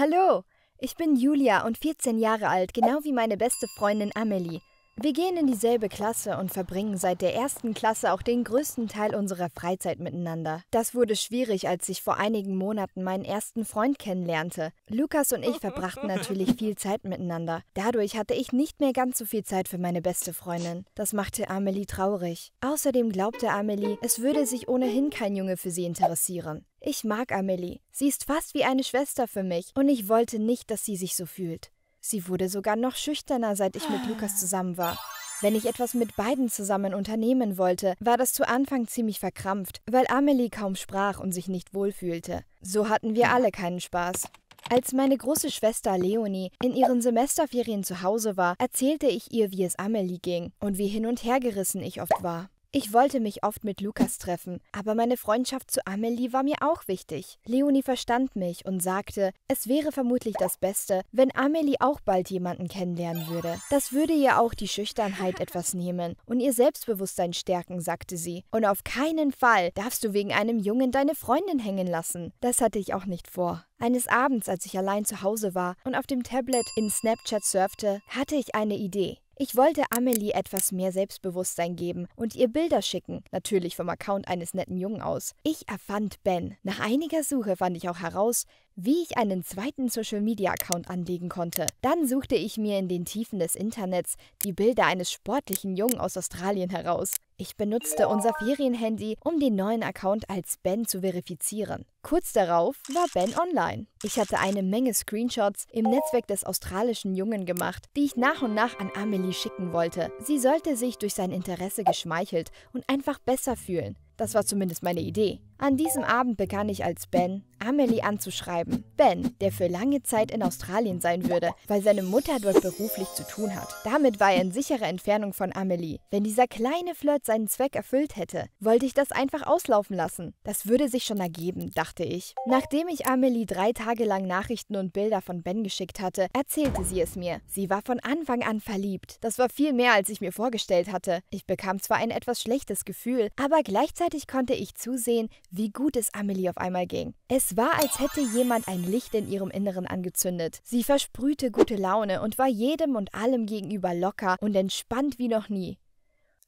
Hallo, ich bin Julia und 14 Jahre alt, genau wie meine beste Freundin Amelie. Wir gehen in dieselbe Klasse und verbringen seit der ersten Klasse auch den größten Teil unserer Freizeit miteinander. Das wurde schwierig, als ich vor einigen Monaten meinen ersten Freund kennenlernte. Lukas und ich verbrachten natürlich viel Zeit miteinander. Dadurch hatte ich nicht mehr ganz so viel Zeit für meine beste Freundin. Das machte Amelie traurig. Außerdem glaubte Amelie, es würde sich ohnehin kein Junge für sie interessieren. Ich mag Amelie. Sie ist fast wie eine Schwester für mich und ich wollte nicht, dass sie sich so fühlt. Sie wurde sogar noch schüchterner, seit ich mit Lukas zusammen war. Wenn ich etwas mit beiden zusammen unternehmen wollte, war das zu Anfang ziemlich verkrampft, weil Amelie kaum sprach und sich nicht wohlfühlte. So hatten wir alle keinen Spaß. Als meine große Schwester Leonie in ihren Semesterferien zu Hause war, erzählte ich ihr, wie es Amelie ging und wie hin und hergerissen ich oft war. Ich wollte mich oft mit Lukas treffen, aber meine Freundschaft zu Amelie war mir auch wichtig. Leonie verstand mich und sagte, es wäre vermutlich das Beste, wenn Amelie auch bald jemanden kennenlernen würde. Das würde ihr auch die Schüchternheit etwas nehmen und ihr Selbstbewusstsein stärken, sagte sie. Und auf keinen Fall darfst du wegen einem Jungen deine Freundin hängen lassen. Das hatte ich auch nicht vor. Eines Abends, als ich allein zu Hause war und auf dem Tablet in Snapchat surfte, hatte ich eine Idee. Ich wollte Amelie etwas mehr Selbstbewusstsein geben und ihr Bilder schicken, natürlich vom Account eines netten Jungen aus. Ich erfand Ben. Nach einiger Suche fand ich auch heraus, wie ich einen zweiten Social-Media-Account anlegen konnte. Dann suchte ich mir in den Tiefen des Internets die Bilder eines sportlichen Jungen aus Australien heraus. Ich benutzte unser Ferienhandy, um den neuen Account als Ben zu verifizieren. Kurz darauf war Ben online. Ich hatte eine Menge Screenshots im Netzwerk des australischen Jungen gemacht, die ich nach und nach an Amelie schicken wollte. Sie sollte sich durch sein Interesse geschmeichelt und einfach besser fühlen. Das war zumindest meine Idee. An diesem Abend begann ich als Ben, Amelie anzuschreiben. Ben, der für lange Zeit in Australien sein würde, weil seine Mutter dort beruflich zu tun hat. Damit war er in sicherer Entfernung von Amelie. Wenn dieser kleine Flirt seinen Zweck erfüllt hätte, wollte ich das einfach auslaufen lassen. Das würde sich schon ergeben, dachte ich. Nachdem ich Amelie drei Tage lang Nachrichten und Bilder von Ben geschickt hatte, erzählte sie es mir. Sie war von Anfang an verliebt. Das war viel mehr, als ich mir vorgestellt hatte. Ich bekam zwar ein etwas schlechtes Gefühl, aber gleichzeitig konnte ich zusehen, wie gut es Amelie auf einmal ging. Es war, als hätte jemand ein Licht in ihrem Inneren angezündet. Sie versprühte gute Laune und war jedem und allem gegenüber locker und entspannt wie noch nie.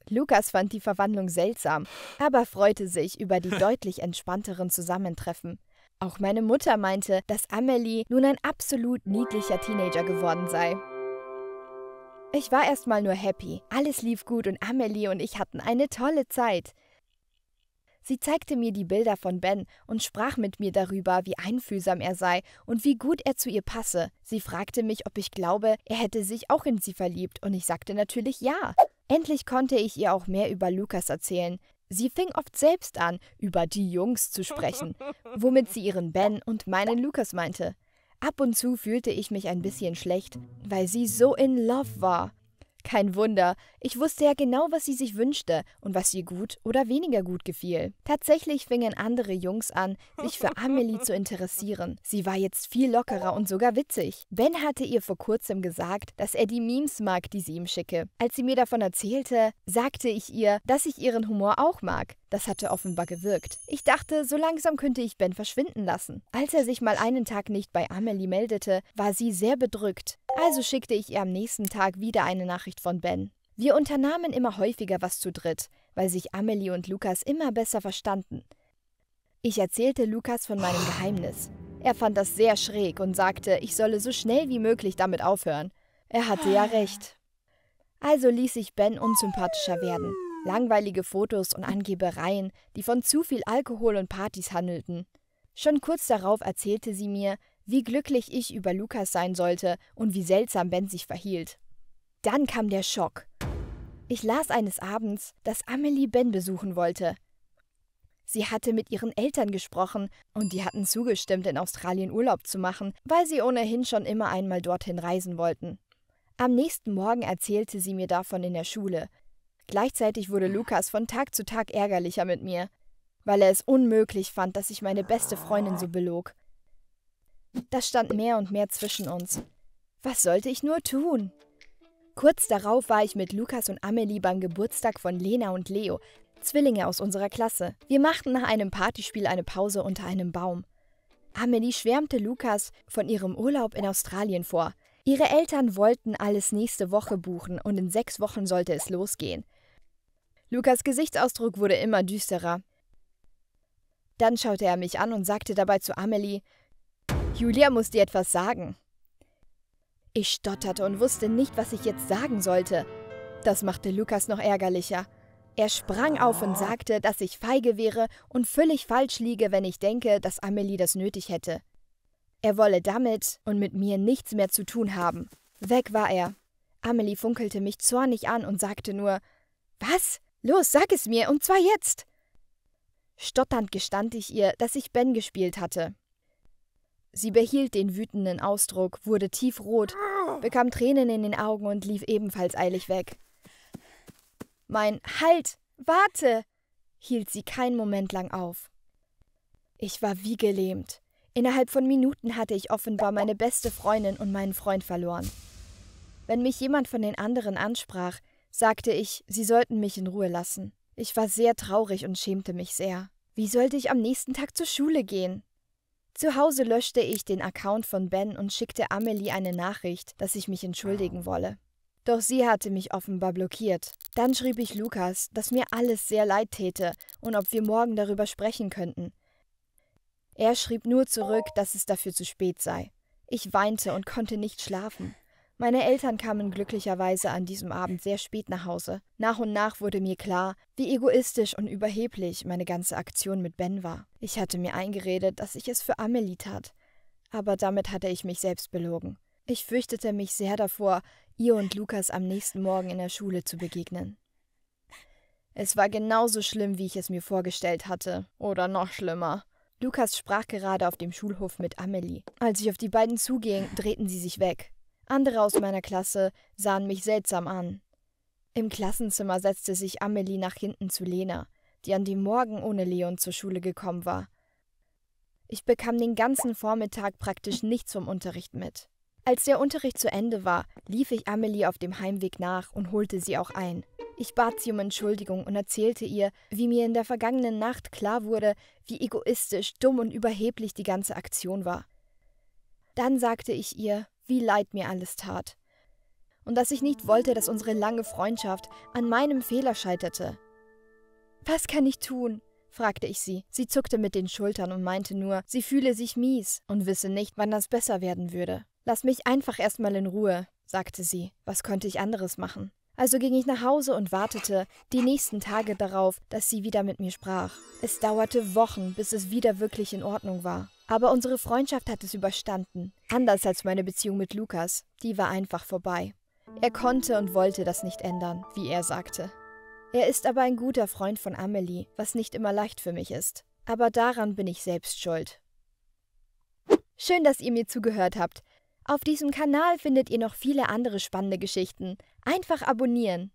Lukas fand die Verwandlung seltsam, aber freute sich über die deutlich entspannteren Zusammentreffen. Auch meine Mutter meinte, dass Amelie nun ein absolut niedlicher Teenager geworden sei. Ich war erstmal nur happy. Alles lief gut und Amelie und ich hatten eine tolle Zeit. Sie zeigte mir die Bilder von Ben und sprach mit mir darüber, wie einfühlsam er sei und wie gut er zu ihr passe. Sie fragte mich, ob ich glaube, er hätte sich auch in sie verliebt, und ich sagte natürlich ja. Endlich konnte ich ihr auch mehr über Lukas erzählen. Sie fing oft selbst an, über die Jungs zu sprechen, womit sie ihren Ben und meinen Lukas meinte. Ab und zu fühlte ich mich ein bisschen schlecht, weil sie so in Love war. Kein Wunder, ich wusste ja genau, was sie sich wünschte und was ihr gut oder weniger gut gefiel. Tatsächlich fingen andere Jungs an, sich für Amelie zu interessieren. Sie war jetzt viel lockerer und sogar witzig. Ben hatte ihr vor kurzem gesagt, dass er die Memes mag, die sie ihm schicke. Als sie mir davon erzählte, sagte ich ihr, dass ich ihren Humor auch mag. Das hatte offenbar gewirkt. Ich dachte, so langsam könnte ich Ben verschwinden lassen. Als er sich mal einen Tag nicht bei Amelie meldete, war sie sehr bedrückt. Also schickte ich ihr am nächsten Tag wieder eine Nachricht von Ben. Wir unternahmen immer häufiger was zu dritt, weil sich Amelie und Lukas immer besser verstanden. Ich erzählte Lukas von meinem Geheimnis. Er fand das sehr schräg und sagte, ich solle so schnell wie möglich damit aufhören. Er hatte ja recht. Also ließ ich Ben unsympathischer werden. Langweilige Fotos und Angebereien, die von zu viel Alkohol und Partys handelten. Schon kurz darauf erzählte sie mir, wie glücklich ich über Lukas sein sollte und wie seltsam Ben sich verhielt. Dann kam der Schock. Ich las eines Abends, dass Amelie Ben besuchen wollte. Sie hatte mit ihren Eltern gesprochen und die hatten zugestimmt, in Australien Urlaub zu machen, weil sie ohnehin schon immer einmal dorthin reisen wollten. Am nächsten Morgen erzählte sie mir davon in der Schule. Gleichzeitig wurde Lukas von Tag zu Tag ärgerlicher mit mir, weil er es unmöglich fand, dass ich meine beste Freundin so belog. Da stand mehr und mehr zwischen uns. Was sollte ich nur tun? Kurz darauf war ich mit Lukas und Amelie beim Geburtstag von Lena und Leo, Zwillinge aus unserer Klasse. Wir machten nach einem Partyspiel eine Pause unter einem Baum. Amelie schwärmte Lukas von ihrem Urlaub in Australien vor. Ihre Eltern wollten alles nächste Woche buchen und in sechs Wochen sollte es losgehen. Lukas Gesichtsausdruck wurde immer düsterer. Dann schaute er mich an und sagte dabei zu Amelie, Julia muss dir etwas sagen. Ich stotterte und wusste nicht, was ich jetzt sagen sollte. Das machte Lukas noch ärgerlicher. Er sprang auf und sagte, dass ich feige wäre und völlig falsch liege, wenn ich denke, dass Amelie das nötig hätte. Er wolle damit und mit mir nichts mehr zu tun haben. Weg war er. Amelie funkelte mich zornig an und sagte nur: Was? Los, sag es mir, und zwar jetzt! Stotternd gestand ich ihr, dass ich Ben gespielt hatte. Sie behielt den wütenden Ausdruck, wurde tiefrot, bekam Tränen in den Augen und lief ebenfalls eilig weg. Mein Halt, warte, hielt sie keinen Moment lang auf. Ich war wie gelähmt. Innerhalb von Minuten hatte ich offenbar meine beste Freundin und meinen Freund verloren. Wenn mich jemand von den anderen ansprach, sagte ich, sie sollten mich in Ruhe lassen. Ich war sehr traurig und schämte mich sehr. Wie sollte ich am nächsten Tag zur Schule gehen? Zu Hause löschte ich den Account von Ben und schickte Amelie eine Nachricht, dass ich mich entschuldigen ah. wolle. Doch sie hatte mich offenbar blockiert. Dann schrieb ich Lukas, dass mir alles sehr leid täte und ob wir morgen darüber sprechen könnten. Er schrieb nur zurück, dass es dafür zu spät sei. Ich weinte und konnte nicht schlafen. Meine Eltern kamen glücklicherweise an diesem Abend sehr spät nach Hause. Nach und nach wurde mir klar, wie egoistisch und überheblich meine ganze Aktion mit Ben war. Ich hatte mir eingeredet, dass ich es für Amelie tat. Aber damit hatte ich mich selbst belogen. Ich fürchtete mich sehr davor, ihr und Lukas am nächsten Morgen in der Schule zu begegnen. Es war genauso schlimm, wie ich es mir vorgestellt hatte. Oder noch schlimmer. Lukas sprach gerade auf dem Schulhof mit Amelie. Als ich auf die beiden zuging, drehten sie sich weg. Andere aus meiner Klasse sahen mich seltsam an. Im Klassenzimmer setzte sich Amelie nach hinten zu Lena, die an dem Morgen ohne Leon zur Schule gekommen war. Ich bekam den ganzen Vormittag praktisch nichts vom Unterricht mit. Als der Unterricht zu Ende war, lief ich Amelie auf dem Heimweg nach und holte sie auch ein. Ich bat sie um Entschuldigung und erzählte ihr, wie mir in der vergangenen Nacht klar wurde, wie egoistisch, dumm und überheblich die ganze Aktion war. Dann sagte ich ihr, wie leid mir alles tat. Und dass ich nicht wollte, dass unsere lange Freundschaft an meinem Fehler scheiterte. Was kann ich tun? fragte ich sie. Sie zuckte mit den Schultern und meinte nur, sie fühle sich mies und wisse nicht, wann das besser werden würde. Lass mich einfach erstmal in Ruhe, sagte sie. Was konnte ich anderes machen? Also ging ich nach Hause und wartete die nächsten Tage darauf, dass sie wieder mit mir sprach. Es dauerte Wochen, bis es wieder wirklich in Ordnung war. Aber unsere Freundschaft hat es überstanden, anders als meine Beziehung mit Lukas, die war einfach vorbei. Er konnte und wollte das nicht ändern, wie er sagte. Er ist aber ein guter Freund von Amelie, was nicht immer leicht für mich ist. Aber daran bin ich selbst schuld. Schön, dass ihr mir zugehört habt. Auf diesem Kanal findet ihr noch viele andere spannende Geschichten. Einfach abonnieren.